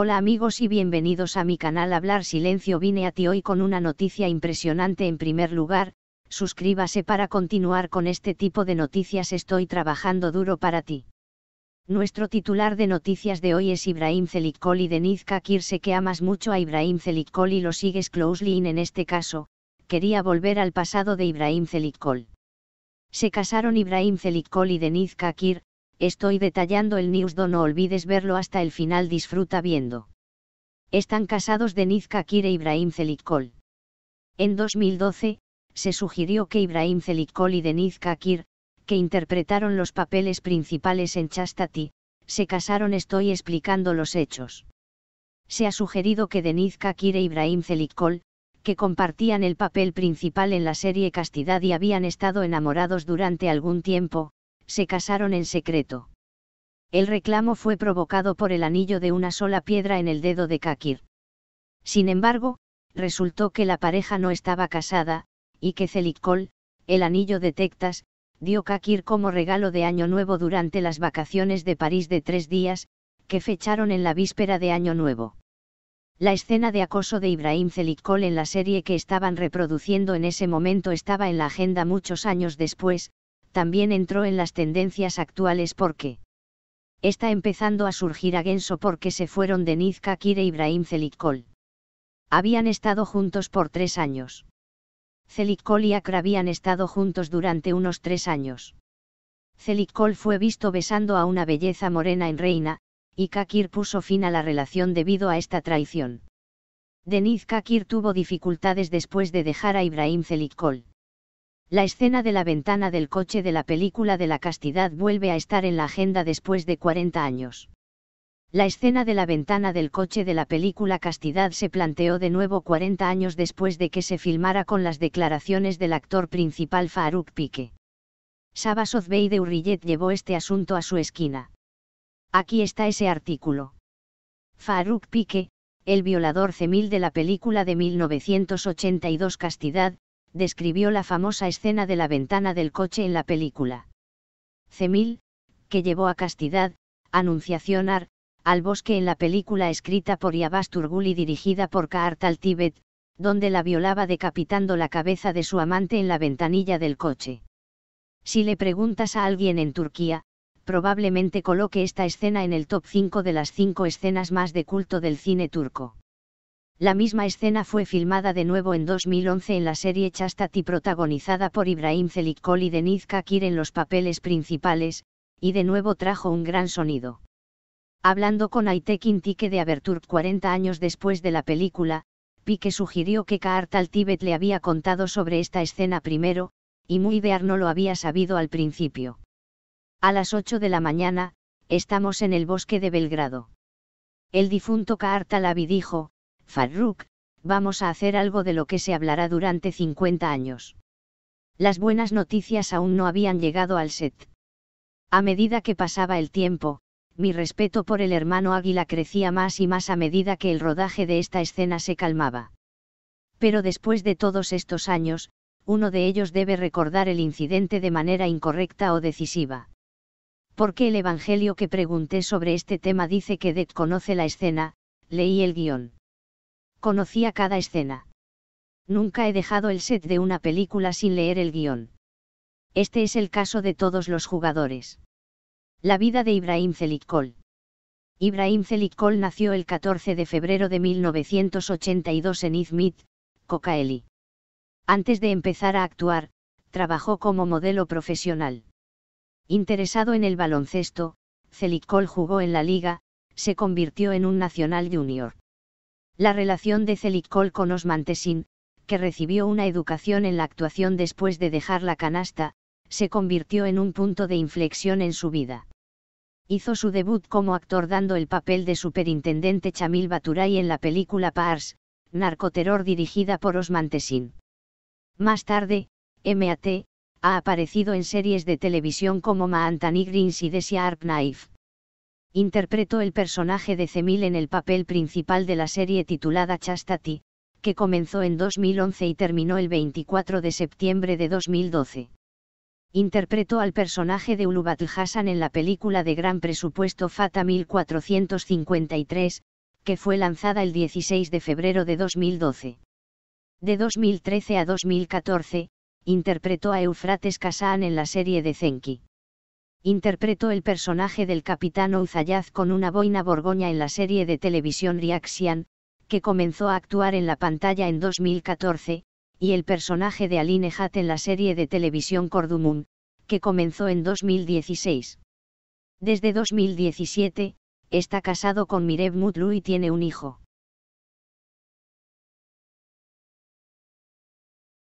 Hola amigos y bienvenidos a mi canal Hablar Silencio vine a ti hoy con una noticia impresionante en primer lugar, suscríbase para continuar con este tipo de noticias estoy trabajando duro para ti. Nuestro titular de noticias de hoy es Ibrahim y Deniz Kakir Sé que amas mucho a Ibrahim y lo sigues closely en este caso, quería volver al pasado de Ibrahim Zelikkol. Se casaron Ibrahim Zelikkol y Deniz Kakir, Estoy detallando el newsdo no olvides verlo hasta el final disfruta viendo. Están casados Deniz Kakir e Ibrahim Zelikol. En 2012, se sugirió que Ibrahim Zelikol y Deniz Kakir, que interpretaron los papeles principales en Chastati, se casaron estoy explicando los hechos. Se ha sugerido que Deniz Kakir e Ibrahim Zelikol, que compartían el papel principal en la serie Castidad y habían estado enamorados durante algún tiempo, se casaron en secreto. El reclamo fue provocado por el anillo de una sola piedra en el dedo de Kakir. Sin embargo, resultó que la pareja no estaba casada, y que Celicol, el anillo de Tectas, dio Kakir como regalo de Año Nuevo durante las vacaciones de París de tres días, que fecharon en la víspera de Año Nuevo. La escena de acoso de Ibrahim Celicol en la serie que estaban reproduciendo en ese momento estaba en la agenda muchos años después, también entró en las tendencias actuales porque está empezando a surgir a Genso porque se fueron Deniz Kakir e Ibrahim Celikol. Habían estado juntos por tres años. Celikol y Akra habían estado juntos durante unos tres años. Celikol fue visto besando a una belleza morena en Reina, y Kakir puso fin a la relación debido a esta traición. Deniz Kakir tuvo dificultades después de dejar a Ibrahim Celikol. La escena de la ventana del coche de la película de la castidad vuelve a estar en la agenda después de 40 años. La escena de la ventana del coche de la película Castidad se planteó de nuevo 40 años después de que se filmara con las declaraciones del actor principal Faruk Pique. Sabas Ozbey de Urrillet llevó este asunto a su esquina. Aquí está ese artículo. Faruk Pique, el violador cemil de la película de 1982 Castidad, describió la famosa escena de la ventana del coche en la película. Cemil, que llevó a Castidad, Anunciación al bosque en la película escrita por Yabas Turgul y dirigida por Kaart al donde la violaba decapitando la cabeza de su amante en la ventanilla del coche. Si le preguntas a alguien en Turquía, probablemente coloque esta escena en el top 5 de las 5 escenas más de culto del cine turco. La misma escena fue filmada de nuevo en 2011 en la serie Chastati protagonizada por Ibrahim Zelikol y Deniz Kakir en los papeles principales, y de nuevo trajo un gran sonido. Hablando con Aitekin Tike de Aberturk 40 años después de la película, Pique sugirió que Kaartal Tibet le había contado sobre esta escena primero, y Muidear no lo había sabido al principio. A las 8 de la mañana, estamos en el bosque de Belgrado. El difunto Kaartal dijo, Farruk, vamos a hacer algo de lo que se hablará durante 50 años. Las buenas noticias aún no habían llegado al set. A medida que pasaba el tiempo, mi respeto por el hermano Águila crecía más y más a medida que el rodaje de esta escena se calmaba. Pero después de todos estos años, uno de ellos debe recordar el incidente de manera incorrecta o decisiva. Porque el Evangelio que pregunté sobre este tema dice que Det conoce la escena, leí el guión. Conocía cada escena. Nunca he dejado el set de una película sin leer el guión. Este es el caso de todos los jugadores. La vida de Ibrahim Zelikkol. Ibrahim Celicol nació el 14 de febrero de 1982 en Izmit, Cocaeli. Antes de empezar a actuar, trabajó como modelo profesional. Interesado en el baloncesto, Celicol jugó en la liga, se convirtió en un nacional junior. La relación de Celicol con Osmantesin, que recibió una educación en la actuación después de dejar la canasta, se convirtió en un punto de inflexión en su vida. Hizo su debut como actor dando el papel de superintendente Chamil Baturay en la película Pars, narcoterror dirigida por Osmantesin. Más tarde, MAT, ha aparecido en series de televisión como Maantani Greens y Desia Knife interpretó el personaje de Cemil en el papel principal de la serie titulada Chastati, que comenzó en 2011 y terminó el 24 de septiembre de 2012. Interpretó al personaje de Ulubat Hassan en la película de gran presupuesto Fata 1453, que fue lanzada el 16 de febrero de 2012. De 2013 a 2014, interpretó a Eufrates Kazan en la serie de Zenki interpretó el personaje del capitán Uzayaz con una boina borgoña en la serie de televisión Riaxian, que comenzó a actuar en la pantalla en 2014, y el personaje de Aline Hat en la serie de televisión Cordumun, que comenzó en 2016. Desde 2017, está casado con Mirev Mutlu y tiene un hijo.